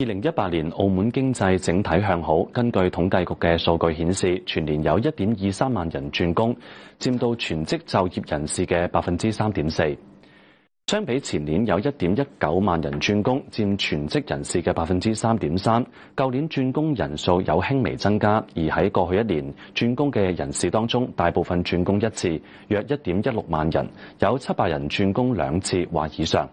二零一八年澳门经济整体向好，根据统计局嘅数据显示，全年有一点二三万人转工，占到全职就业人士嘅百分之三点四。相比前年有一点一九万人转工，占全职人士嘅百分之三点三。旧年转工人数有轻微增加，而喺过去一年转工嘅人士当中，大部分转工一次，约一点一六万人，有七百人转工两次或以上。